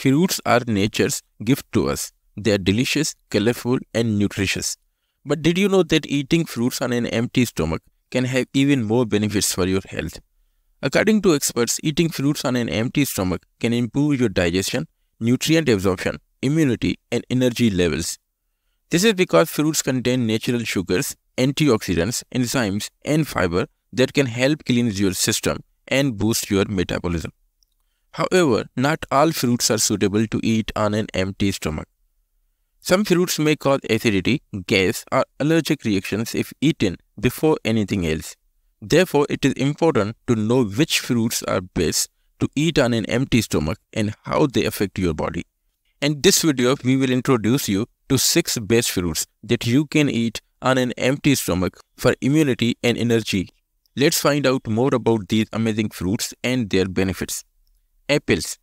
Fruits are nature's gift to us. They are delicious, colorful, and nutritious. But did you know that eating fruits on an empty stomach can have even more benefits for your health? According to experts, eating fruits on an empty stomach can improve your digestion, nutrient absorption, immunity, and energy levels. This is because fruits contain natural sugars, antioxidants, enzymes, and fiber that can help cleanse your system and boost your metabolism. However, not all fruits are suitable to eat on an empty stomach. Some fruits may cause acidity, gas, or allergic reactions if eaten before anything else. Therefore, it is important to know which fruits are best to eat on an empty stomach and how they affect your body. In this video, we will introduce you to 6 best fruits that you can eat on an empty stomach for immunity and energy. Let's find out more about these amazing fruits and their benefits. Apples.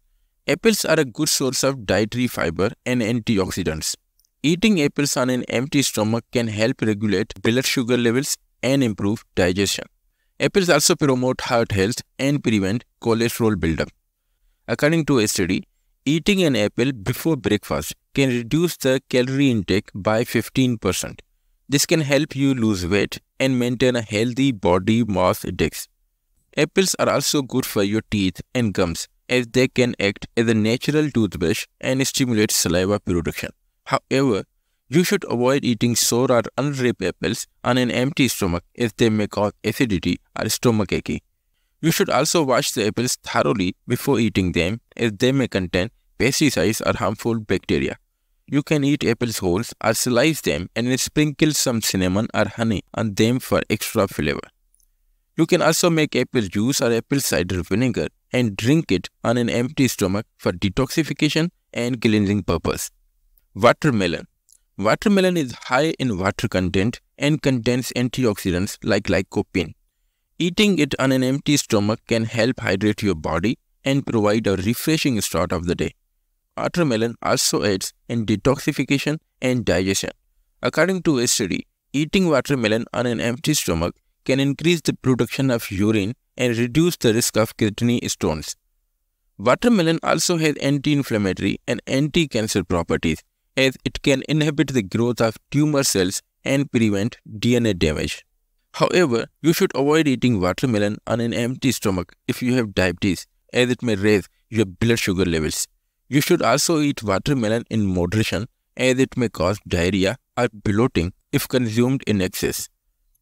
Apples are a good source of dietary fiber and antioxidants. Eating apples on an empty stomach can help regulate blood sugar levels and improve digestion. Apples also promote heart health and prevent cholesterol buildup. According to a study, eating an apple before breakfast can reduce the calorie intake by 15%. This can help you lose weight and maintain a healthy body mass index. Apples are also good for your teeth and gums as they can act as a natural toothbrush and stimulate saliva production. However, you should avoid eating sour or unripe apples on an empty stomach as they may cause acidity or stomach ache. You should also wash the apples thoroughly before eating them as they may contain pesticides or harmful bacteria. You can eat apples whole or slice them and sprinkle some cinnamon or honey on them for extra flavor. You can also make apple juice or apple cider vinegar and drink it on an empty stomach for detoxification and cleansing purpose. Watermelon Watermelon is high in water content and contains antioxidants like lycopene. Eating it on an empty stomach can help hydrate your body and provide a refreshing start of the day. Watermelon also aids in detoxification and digestion. According to a study, eating watermelon on an empty stomach can increase the production of urine and reduce the risk of kidney stones. Watermelon also has anti-inflammatory and anti-cancer properties as it can inhibit the growth of tumor cells and prevent DNA damage. However, you should avoid eating watermelon on an empty stomach if you have diabetes as it may raise your blood sugar levels. You should also eat watermelon in moderation as it may cause diarrhea or bloating if consumed in excess.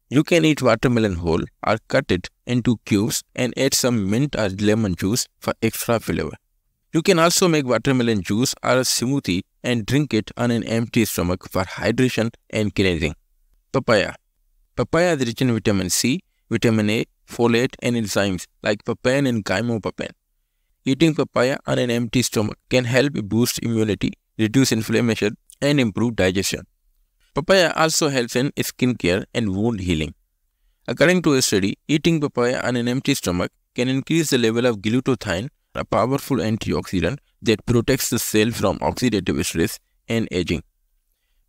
You can eat watermelon whole or cut it into cubes and add some mint or lemon juice for extra flavor. You can also make watermelon juice or a smoothie and drink it on an empty stomach for hydration and cleansing. Papaya Papaya is rich in vitamin C, vitamin A, folate and enzymes like papain and gamopapain. Eating papaya on an empty stomach can help boost immunity, reduce inflammation and improve digestion. Papaya also helps in skin care and wound healing. According to a study, eating papaya on an empty stomach can increase the level of glutathione, a powerful antioxidant that protects the cell from oxidative stress and aging.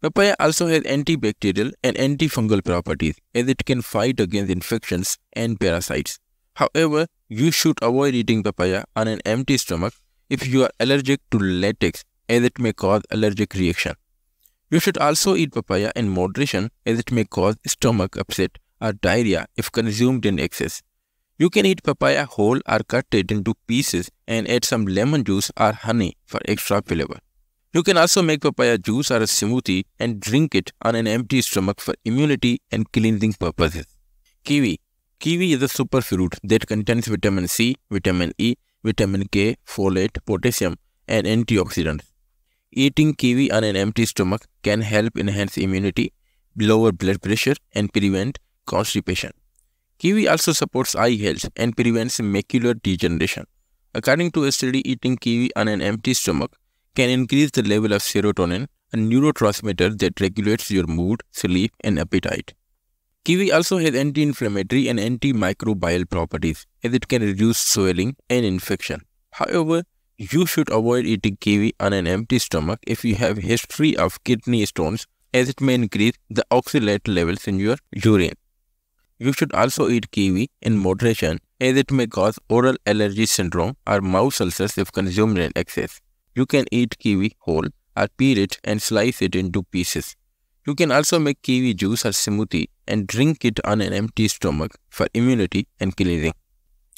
Papaya also has antibacterial and antifungal properties as it can fight against infections and parasites. However, you should avoid eating papaya on an empty stomach if you are allergic to latex as it may cause allergic reaction. You should also eat papaya in moderation as it may cause stomach upset or diarrhea if consumed in excess. You can eat papaya whole or cut it into pieces and add some lemon juice or honey for extra flavor. You can also make papaya juice or a smoothie and drink it on an empty stomach for immunity and cleansing purposes. Kiwi Kiwi is a super fruit that contains vitamin C, vitamin E, vitamin K, folate, potassium, and antioxidants. Eating kiwi on an empty stomach can help enhance immunity, lower blood pressure, and prevent constipation. Kiwi also supports eye health and prevents macular degeneration. According to a study, eating kiwi on an empty stomach can increase the level of serotonin, a neurotransmitter that regulates your mood, sleep, and appetite. Kiwi also has anti-inflammatory and antimicrobial properties as it can reduce swelling and infection. However, you should avoid eating kiwi on an empty stomach if you have history of kidney stones as it may increase the oxalate levels in your urine. You should also eat kiwi in moderation as it may cause oral allergy syndrome or mouth ulcers if consumed in excess. You can eat kiwi whole or peel it and slice it into pieces. You can also make kiwi juice or smoothie and drink it on an empty stomach for immunity and cleansing.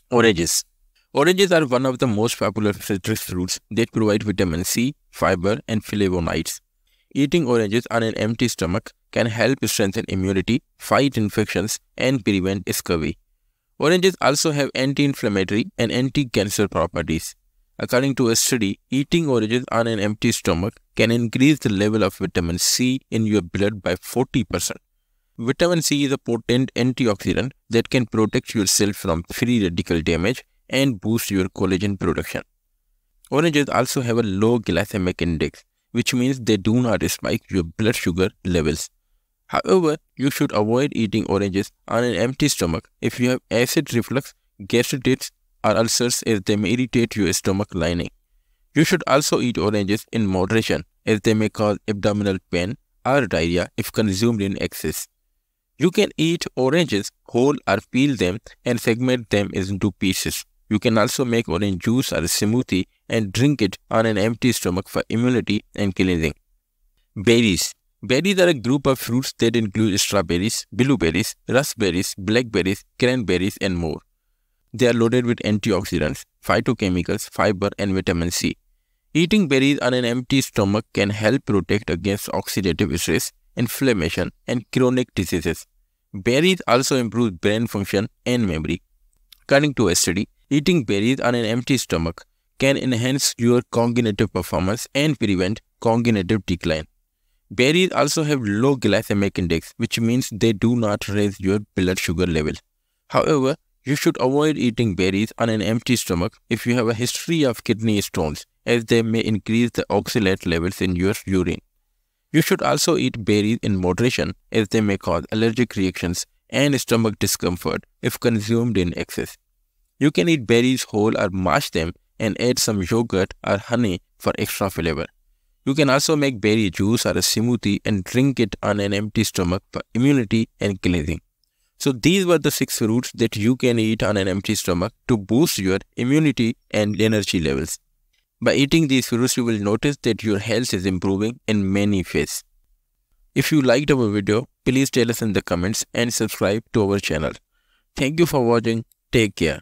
Oranges Oranges are one of the most popular citrus fruits. that provide vitamin C, fiber, and flavonoids. Eating oranges on an empty stomach can help strengthen immunity, fight infections, and prevent scurvy. Oranges also have anti-inflammatory and anti-cancer properties. According to a study, eating oranges on an empty stomach can increase the level of vitamin C in your blood by 40%. Vitamin C is a potent antioxidant that can protect your from free radical damage and boost your collagen production. Oranges also have a low glycemic index, which means they do not spike your blood sugar levels. However, you should avoid eating oranges on an empty stomach if you have acid reflux, gastritis, or ulcers as they may irritate your stomach lining. You should also eat oranges in moderation as they may cause abdominal pain or diarrhea if consumed in excess. You can eat oranges whole or peel them and segment them into pieces. You can also make orange juice or a smoothie and drink it on an empty stomach for immunity and cleansing. Berries Berries are a group of fruits that include strawberries, blueberries, raspberries, blackberries, cranberries, and more. They are loaded with antioxidants, phytochemicals, fiber, and vitamin C. Eating berries on an empty stomach can help protect against oxidative stress, inflammation, and chronic diseases. Berries also improve brain function and memory. According to a study, Eating berries on an empty stomach can enhance your cognitive performance and prevent cognitive decline. Berries also have low glycemic index, which means they do not raise your blood sugar level. However, you should avoid eating berries on an empty stomach if you have a history of kidney stones, as they may increase the oxalate levels in your urine. You should also eat berries in moderation, as they may cause allergic reactions and stomach discomfort if consumed in excess. You can eat berries whole or mash them and add some yogurt or honey for extra flavor. You can also make berry juice or a smoothie and drink it on an empty stomach for immunity and cleansing. So these were the six fruits that you can eat on an empty stomach to boost your immunity and energy levels. By eating these fruits, you will notice that your health is improving in many ways. If you liked our video, please tell us in the comments and subscribe to our channel. Thank you for watching. Take care.